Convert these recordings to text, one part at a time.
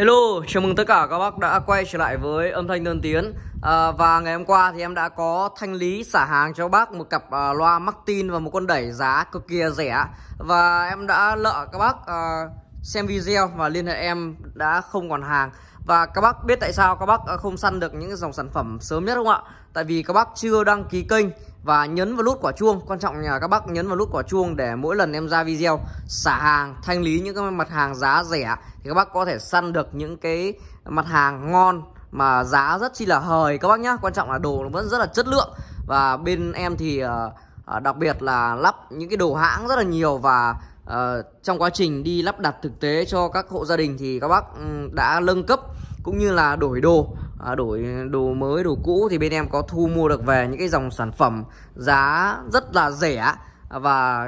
Hello, chào mừng tất cả các bác đã quay trở lại với âm thanh đơn tiến à, Và ngày hôm qua thì em đã có thanh lý xả hàng cho bác một cặp à, loa Martin và một con đẩy giá cực kỳ rẻ Và em đã lợ các bác à, xem video và liên hệ em đã không còn hàng Và các bác biết tại sao các bác không săn được những dòng sản phẩm sớm nhất không ạ? Tại vì các bác chưa đăng ký kênh và nhấn vào nút quả chuông quan trọng là các bác nhấn vào nút quả chuông để mỗi lần em ra video xả hàng thanh lý những cái mặt hàng giá rẻ thì các bác có thể săn được những cái mặt hàng ngon mà giá rất chi là hời các bác nhá quan trọng là đồ vẫn rất là chất lượng và bên em thì ờ, ờ, đặc biệt là lắp những cái đồ hãng rất là nhiều và ờ, trong quá trình đi lắp đặt thực tế cho các hộ gia đình thì các bác đã nâng cấp cũng như là đổi đồ À, đổi đồ mới đồ cũ thì bên em có thu mua được về những cái dòng sản phẩm giá rất là rẻ và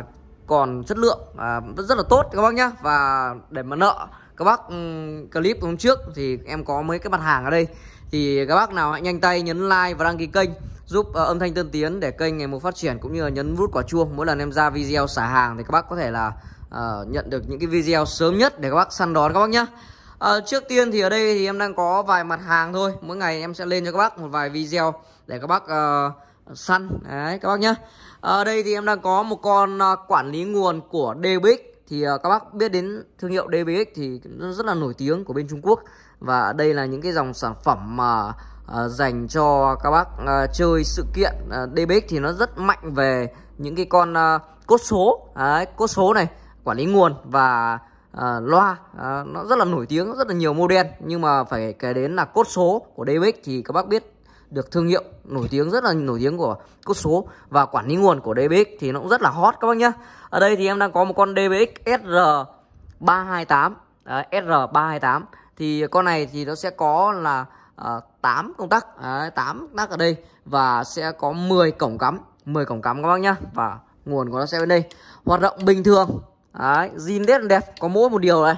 còn chất lượng à, rất là tốt các bác nhá và để mà nợ các bác um, clip hôm trước thì em có mấy cái mặt hàng ở đây thì các bác nào hãy nhanh tay nhấn like và đăng ký kênh giúp uh, âm thanh tân tiến để kênh ngày một phát triển cũng như là nhấn nút quả chuông mỗi lần em ra video xả hàng thì các bác có thể là uh, nhận được những cái video sớm nhất để các bác săn đón các bác nhá à, trước tiên thì ở đây thì em đang có vài mặt hàng thôi mỗi ngày em sẽ lên cho các bác một vài video để các bác uh, săn đấy các bác nhé ở ờ, à, đây thì em đang có một con uh, quản lý nguồn của DBX thì uh, các bác biết đến thương hiệu DBX thì rất là nổi tiếng của bên Trung Quốc và đây là những cái dòng sản phẩm mà uh, dành cho các bác uh, chơi sự kiện uh, DBX thì nó rất mạnh về những cái con uh, cốt số đấy, cốt số này quản lý nguồn và à, loa à, nó rất là nổi tiếng rất là nhiều model nhưng mà phải kể đến là cốt số của DBX thì các bác biết được thương hiệu nổi tiếng rất là nổi tiếng của cốt số và quản lý nguồn của DBX thì nó cũng rất là hot các bác nhá. Ở đây thì em đang có một con DBX SR328 SR328 thì con này thì nó sẽ có là uh, à, 8 công tắc đấy, 8 công tắc ở đây và sẽ có 10 cổng cắm 10 cổng cắm các bác nhá và nguồn của nó sẽ bên đây hoạt động bình thường đấy zin rất là đẹp có mỗi một điều này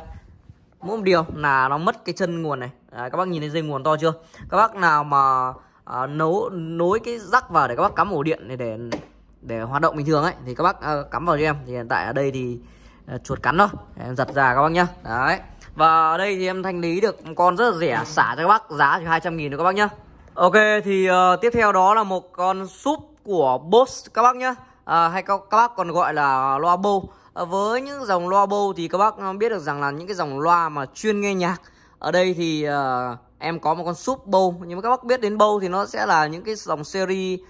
mỗi một điều là nó mất cái chân nguồn này đấy, các bác nhìn thấy dây nguồn to chưa các bác nào mà à, nấu nối cái rắc vào để các bác cắm ổ điện này để, để hoạt động bình thường ấy thì các bác à, cắm vào cho em thì hiện tại ở đây thì à, chuột cắn thôi để em giật ra các bác nhá đấy và ở đây thì em thanh lý được con rất là rẻ xả cho các bác giá chỉ 200 nghìn nữa các bác nhá Ok thì uh, tiếp theo đó là một con súp của Boss các bác nhá à, hay các, các bác còn gọi là loa bô Ờ, với những dòng loa bô thì các bác biết được rằng là những cái dòng loa mà chuyên nghe nhạc ở đây thì uh, em có một con súp bô nhưng mà các bác biết đến bô thì nó sẽ là những cái dòng series uh,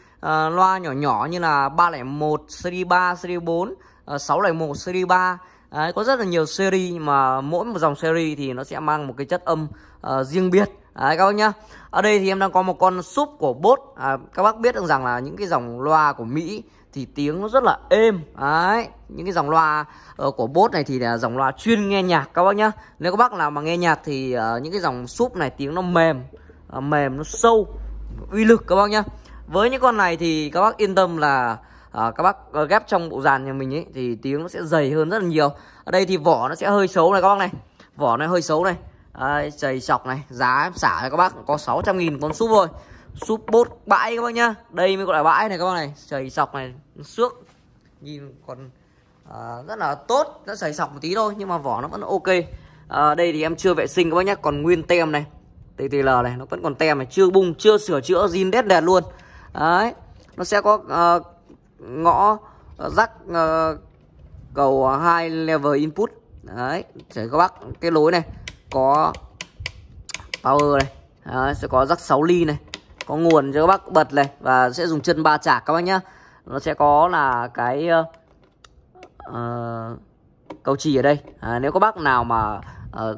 loa nhỏ nhỏ như là 301 series 3 series 4 uh, 601 series 3 Đấy, có rất là nhiều series mà mỗi một dòng series thì nó sẽ mang một cái chất âm uh, riêng biệt Đấy, các bác nhá ở đây thì em đang có một con súp của bốt à, các bác biết được rằng là những cái dòng loa của mỹ thì tiếng nó rất là êm đấy những cái dòng loa ờ, của bốt này thì là dòng loa chuyên nghe nhạc các bác nhá nếu các bác nào mà nghe nhạc thì ờ, những cái dòng súp này tiếng nó mềm ờ, mềm nó sâu uy lực các bác nhá với những con này thì các bác yên tâm là à, các bác ghép trong bộ dàn nhà mình ấy thì tiếng nó sẽ dày hơn rất là nhiều ở đây thì vỏ nó sẽ hơi xấu này các bác này vỏ nó hơi xấu này à, chày chọc này giá em xả cho các bác có 600 nghìn con súp thôi súp bốt bãi các bác nhá đây mới gọi là bãi này các bác này sầy sọc này xước nhìn còn à, rất là tốt nó sầy sọc một tí thôi nhưng mà vỏ nó vẫn ok à, đây thì em chưa vệ sinh các bác nhá còn nguyên tem này TTL này nó vẫn còn tem này chưa bung chưa sửa chữa zin đét đẹp luôn đấy nó sẽ có à, ngõ à, rắc à, cầu hai level input đấy để các bác cái lối này có power này đấy, sẽ có rắc 6 ly này có nguồn cho các bác bật này và sẽ dùng chân ba chạc các bác nhá nó sẽ có là cái uh, cầu chì ở đây à, nếu các bác nào mà uh,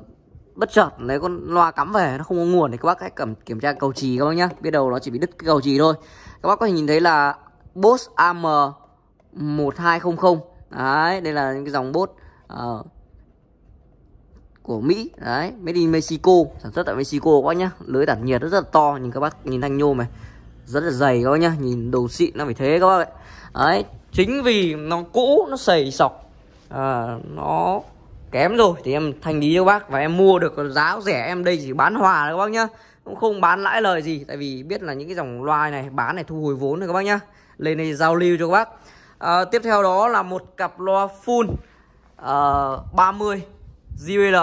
bất chợt lấy con loa cắm về nó không có nguồn thì các bác hãy cầm kiểm tra cầu chì các bác nhá biết đâu nó chỉ bị đứt cái cầu chì thôi các bác có thể nhìn thấy là Boss AM 1200 Đấy, đây là những cái dòng bốt uh, của Mỹ đấy made in Mexico sản xuất tại Mexico các bác nhá lưới tản nhiệt rất, là to nhìn các bác nhìn thanh nhôm này rất là dày các bác nhá nhìn đồ xịn nó phải thế các bác ấy đấy chính vì nó cũ nó sầy sọc à, nó kém rồi thì em thanh lý cho các bác và em mua được giá rẻ em đây chỉ bán hòa các bác nhá cũng không bán lãi lời gì tại vì biết là những cái dòng loài này bán này thu hồi vốn rồi các bác nhá lên đây giao lưu cho các bác à, tiếp theo đó là một cặp loa full uh, à, 30 JBL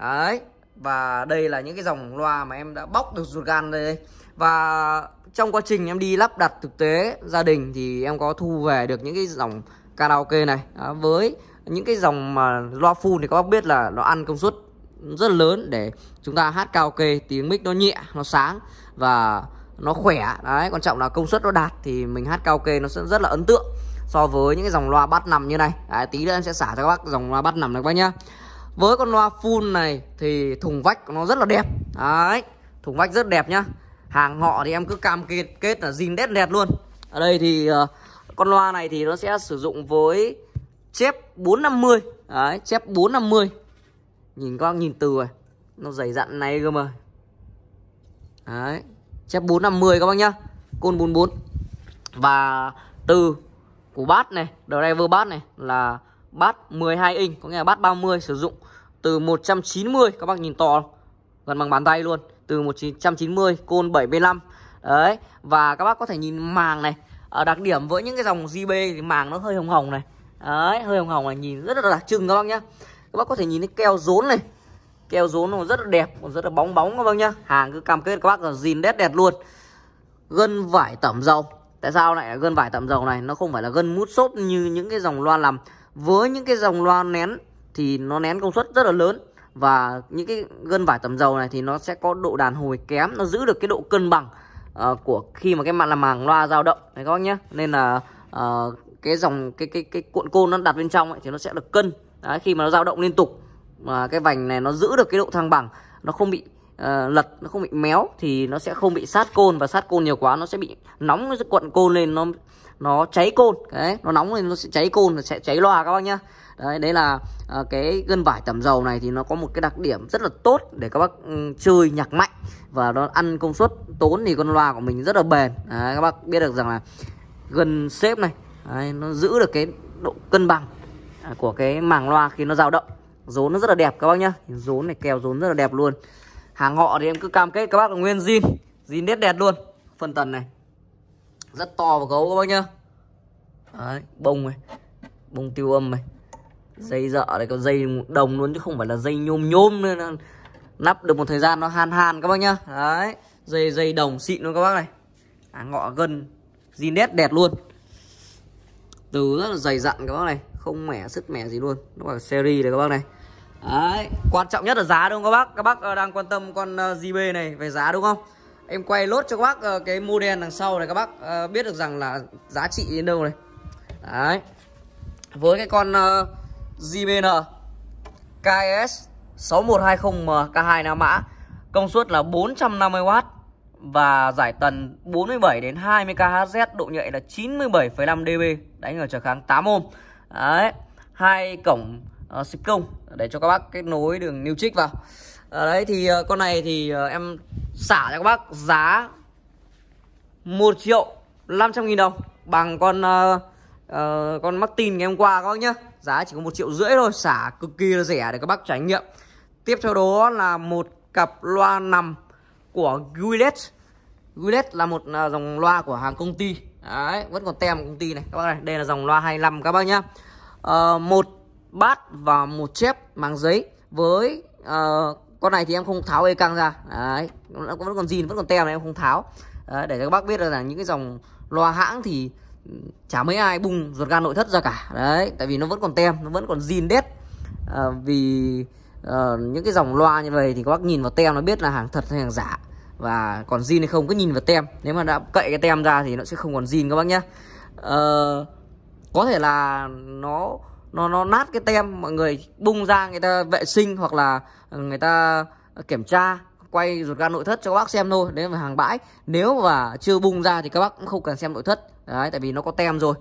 đấy và đây là những cái dòng loa mà em đã bóc được ruột gan đây và trong quá trình em đi lắp đặt thực tế gia đình thì em có thu về được những cái dòng karaoke này à, với những cái dòng mà loa full thì các bác biết là nó ăn công suất rất lớn để chúng ta hát karaoke tiếng mic nó nhẹ nó sáng và nó khỏe đấy quan trọng là công suất nó đạt thì mình hát karaoke nó sẽ rất là ấn tượng so với những cái dòng loa bắt nằm như này à, tí nữa em sẽ xả cho các bác dòng loa bắt nằm này các bác nhá với con loa full này thì thùng vách của nó rất là đẹp đấy thùng vách rất đẹp nhá hàng họ thì em cứ cam kết kết là zin đét đẹp luôn ở đây thì uh, con loa này thì nó sẽ sử dụng với chép 450 đấy chép 450 nhìn các nhìn từ rồi nó dày dặn này cơ mà đấy chép 450 các bác nhá côn 44 và từ của bát này driver bát này là bát 12 inch có nghĩa là bát 30 sử dụng từ 190 các bác nhìn to gần bằng bàn tay luôn từ 190 côn 75 đấy và các bác có thể nhìn màng này ở đặc điểm với những cái dòng JB thì màng nó hơi hồng hồng này đấy hơi hồng hồng này nhìn rất là đặc trưng các bác nhá các bác có thể nhìn thấy keo rốn này keo rốn nó rất là đẹp còn rất là bóng bóng các bác nhá hàng cứ cam kết các bác là zin đét đẹp luôn gân vải tẩm dầu tại sao lại gân vải tẩm dầu này nó không phải là gân mút xốp như những cái dòng loa làm với những cái dòng loa nén thì nó nén công suất rất là lớn và những cái gân vải tầm dầu này thì nó sẽ có độ đàn hồi kém nó giữ được cái độ cân bằng uh, của khi mà cái mặt làm màng loa dao động này các bác nhé nên là uh, cái dòng cái cái cái cuộn côn nó đặt bên trong ấy, thì nó sẽ được cân Đấy, khi mà nó dao động liên tục mà cái vành này nó giữ được cái độ thăng bằng nó không bị uh, lật nó không bị méo thì nó sẽ không bị sát côn và sát côn nhiều quá nó sẽ bị nóng nó sẽ cuộn côn lên nó nó cháy côn đấy nó nóng lên nó sẽ cháy côn nó sẽ cháy loa các bác nhá đấy đấy là uh, cái gân vải tẩm dầu này thì nó có một cái đặc điểm rất là tốt để các bác um, chơi nhạc mạnh và nó ăn công suất tốn thì con loa của mình rất là bền đấy, các bác biết được rằng là gân xếp này đấy, nó giữ được cái độ cân bằng à, của cái màng loa khi nó dao động rốn nó rất là đẹp các bác nhá rốn này kèo rốn rất là đẹp luôn hàng họ thì em cứ cam kết các bác là nguyên zin zin nét đẹp luôn phần tần này rất to và gấu các bác nhá Đấy, bông này bông tiêu âm này dây dợ này có dây đồng luôn chứ không phải là dây nhôm nhôm nên nắp được một thời gian nó han han các bác nhá đấy dây dây đồng xịn luôn các bác này à, ngọ gân zin nét đẹp luôn từ rất là dày dặn các bác này không mẻ sứt mẻ gì luôn nó là seri này các bác này Đấy, quan trọng nhất là giá đúng không các bác? Các bác ờ, đang quan tâm con JB ờ, này về giá đúng không? Em quay lốt cho các bác ờ, cái model đằng sau này các bác biết được rằng là giá trị đến đâu này. Đấy. Với cái con JBN KS 6120M K2 nam mã, công suất là 450W và giải tần 47 đến 20 kHz, độ nhạy là 97,5 dB, đánh ở trở kháng 8 ohm. Đấy, hai cổng uh, ờ, xích công để cho các bác kết nối đường new trích vào à, đấy thì uh, con này thì uh, em xả cho các bác giá 1 triệu 500 nghìn đồng bằng con uh, uh, con Martin ngày hôm qua các bác nhá giá chỉ có một triệu rưỡi thôi xả cực kỳ là rẻ để các bác trải nghiệm tiếp theo đó là một cặp loa nằm của Gillette Gillette là một uh, dòng loa của hàng công ty Đấy, vẫn còn tem công ty này các bác này đây là dòng loa 25 các bác nhá uh, một bát và một chép màng giấy với uh, con này thì em không tháo ê căng ra đấy vẫn còn zin vẫn còn tem này em không tháo đấy, để các bác biết là những cái dòng loa hãng thì ừ, chả mấy ai bung ruột gan nội thất ra cả đấy tại vì nó vẫn còn tem nó vẫn còn zin đét à, vì à, những cái dòng loa như vậy thì các bác nhìn vào tem nó biết là hàng thật hay hàng giả và còn zin hay không cứ nhìn vào tem nếu mà đã cậy cái tem ra thì nó sẽ không còn zin các bác nhé à, có thể là nó nó nó nát cái tem mọi người bung ra người ta vệ sinh hoặc là ờ, người ta ờ, kiểm tra quay ruột gan nội thất cho các bác xem thôi đến là hàng bãi nếu mà chưa bung ra thì các bác cũng không cần xem nội thất đấy tại vì nó có tem rồi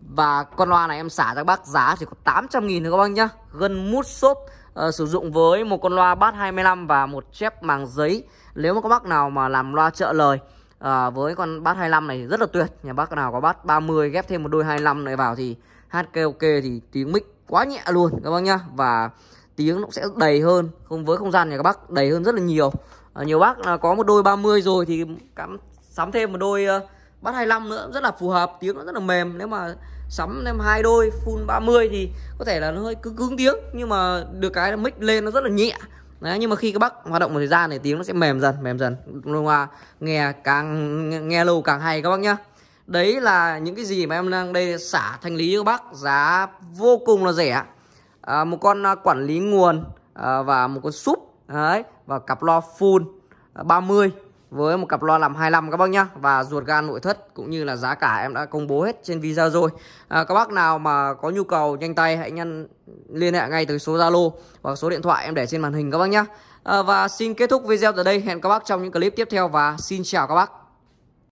và con loa này em xả cho các bác giá chỉ có 800 nghìn thôi các bác nhá gần mút xốp uh, sử dụng với một con loa bát 25 và một chép màng giấy nếu mà các bác nào mà làm loa trợ lời uh, với con bát 25 này rất là tuyệt nhà bác nào có bát 30 ghép thêm một đôi 25 này vào thì hát karaoke thì tiếng mic quá nhẹ luôn các bác nhá và tiếng nó sẽ đầy hơn không với không gian nhà các bác đầy hơn rất là nhiều à, nhiều bác là có một đôi 30 rồi thì cắm sắm thêm một đôi uh, bát 25 nữa rất là phù hợp tiếng nó rất là mềm nếu mà sắm thêm hai đôi full 30 thì có thể là nó hơi cứ cứng tiếng nhưng mà được cái là mic lên nó rất là nhẹ Đấy, nhưng mà khi các bác hoạt động một thời gian thì tiếng nó sẽ mềm dần mềm dần nghe càng nghe lâu càng hay các bác nhá đấy là những cái gì mà em đang đây xả thanh lý các bác giá vô cùng là rẻ à, một con à, quản lý nguồn à, và một con súp đấy và cặp lo full 30 à, với một cặp loa làm 25 các bác nhá và ruột gan nội thất cũng như là giá cả em đã công bố hết trên video rồi à, các bác nào mà có nhu cầu nhanh tay hãy nhân liên hệ ngay từ số Zalo và số điện thoại em để trên màn hình các bác nhá à, và xin kết thúc video tại đây hẹn các bác trong những clip tiếp theo và xin chào các bác